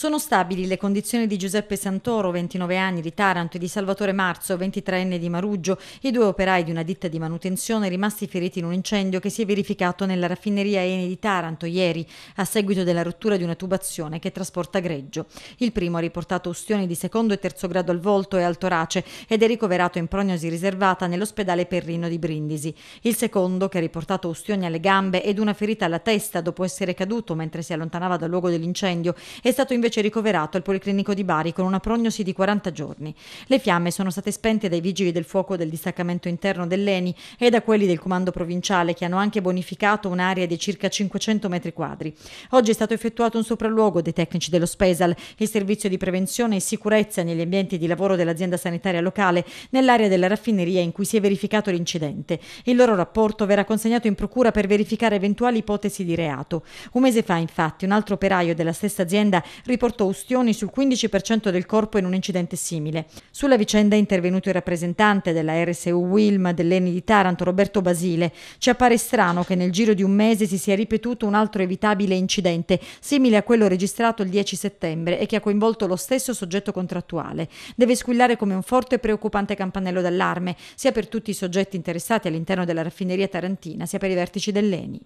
Sono stabili le condizioni di Giuseppe Santoro, 29 anni, di Taranto, e di Salvatore Marzo, 23enne di Maruggio, i due operai di una ditta di manutenzione rimasti feriti in un incendio che si è verificato nella raffineria Eni di Taranto ieri, a seguito della rottura di una tubazione che trasporta greggio. Il primo ha riportato ustioni di secondo e terzo grado al volto e al torace ed è ricoverato in prognosi riservata nell'ospedale Perrino di Brindisi. Il secondo, che ha riportato ustioni alle gambe ed una ferita alla testa dopo essere caduto mentre si allontanava dal luogo dell'incendio, è stato invece invece ricoverato al Policlinico di Bari con una prognosi di 40 giorni. Le fiamme sono state spente dai vigili del fuoco del distaccamento interno dell'ENI e da quelli del comando provinciale che hanno anche bonificato un'area di circa 500 metri quadri. Oggi è stato effettuato un sopralluogo dei tecnici dello Spesal, il servizio di prevenzione e sicurezza negli ambienti di lavoro dell'azienda sanitaria locale, nell'area della raffineria in cui si è verificato l'incidente. Il loro rapporto verrà consegnato in procura per verificare eventuali ipotesi di reato. Un mese fa, infatti, un altro operaio della stessa azienda riportò ustioni sul 15% del corpo in un incidente simile. Sulla vicenda è intervenuto il rappresentante della RSU Wilm dell'ENI di Taranto, Roberto Basile. Ci appare strano che nel giro di un mese si sia ripetuto un altro evitabile incidente, simile a quello registrato il 10 settembre e che ha coinvolto lo stesso soggetto contrattuale. Deve squillare come un forte e preoccupante campanello d'allarme, sia per tutti i soggetti interessati all'interno della raffineria tarantina, sia per i vertici dell'ENI.